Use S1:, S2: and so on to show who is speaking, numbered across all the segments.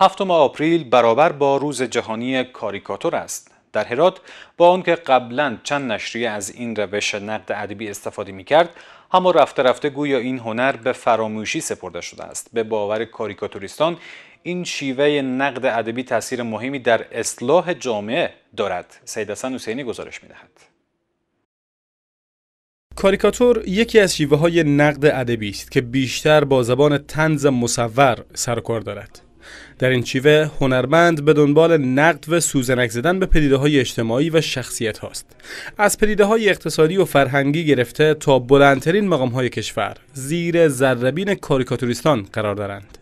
S1: هفتم آپریل برابر با روز جهانی کاریکاتور است. در هرات با آنکه قبلا چند نشریه از این روش نقد ادبی استفاده می کرد اما رفته رفته گویا این هنر به فراموشی سپرده شده است به باور کاریکاتوریستان این شیوه نقد ادبی تاثیر مهمی در اصلاح جامعه دارد سید حسن حسینی گزارش میدهد
S2: کاریکاتور یکی از شیوه های نقد ادبی است که بیشتر با زبان تنز مصور کار دارد در این چیوه هنرمند به دنبال نقد و سوزنک زدن به پدیده های اجتماعی و شخصیت هاست از پدیده های اقتصادی و فرهنگی گرفته تا بلندترین مقام های کشور زیر زربین کاریکاتوریستان قرار دارند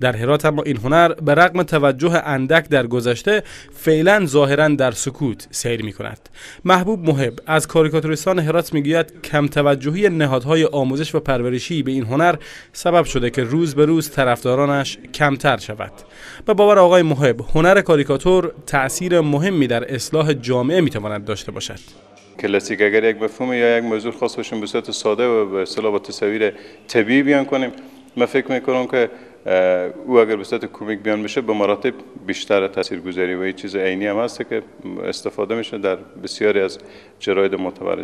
S2: در هرات اما این هنر به رغم توجه اندک در گذشته فعلا ظاهرا در سکوت سیر می کند محبوب محب از کاریکاتوریستان هرات میگوید کم توجهی نهادهای آموزش و پرورشی به این هنر سبب شده که روز به روز طرفدارانش کمتر شود به باور آقای محب هنر کاریکاتور تاثیر مهمی در اصلاح جامعه میتواند داشته باشد
S3: کلاسیک اگر یک مفهوم یا یک موضوع خاص باشیم به صورت ساده و به اصطلاح با تصویر طبیعی بیان کنیم من فکر که او اگر به صورت کومیک بیان میشه به مراتب بیشتر تاثیرگذاری و چیز عینی هم هست که استفاده میشه در بسیاری از جراید معتبر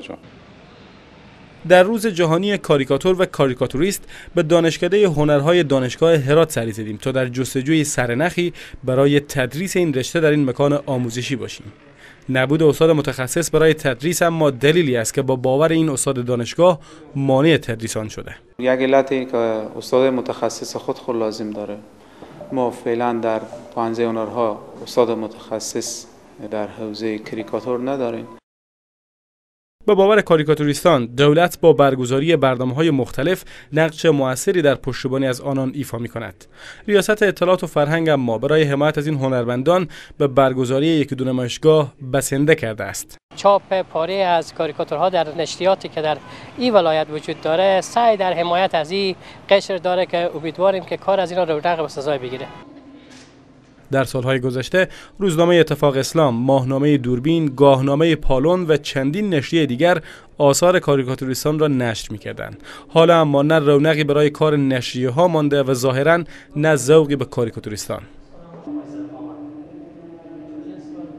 S2: در روز جهانی کاریکاتور و کاریکاتوریست به دانشکده هنرهای دانشگاه هرات سری زدیم تا در جستجوی سرنخی برای تدریس این رشته در این مکان آموزشی باشیم نبود استاد متخصص برای تدریس اما دلیلی است که با باور این استاد دانشگاه مانع تدریسان شده
S4: یک این که استاد متخصص خود خود لازم داره ما فعلا در پانزه اونرها استاد متخصص در حوزه کریکاتور نداریم
S2: به باور کاریکاتوریستان دولت با برگزاری برنامه های مختلف نقش موثری در پشتیبانی از آنان ایفا می کند ریاست اطلاعات و فرهنگ ما برای حمایت از این هنرمندان به برگزاری یک دو نمایشگاه بسنده کرده است
S3: چاپ پاره از کاریکاتورها در نشریاتی که در این ولایت وجود داره سعی در حمایت از این قشر داره که امیدواریم که کار از را رو رقم سزای بگیره
S2: در سالهای گذشته روزنامه اتفاق اسلام، ماهنامه دوربین، گاهنامه پالون و چندین نشریه دیگر آثار کاریکاتوریستان را نشر میکردند. حالا اما نه رونقی برای کار نشریه ها مانده و ظاهرا نه ذوقی به کاریکاتوریستان.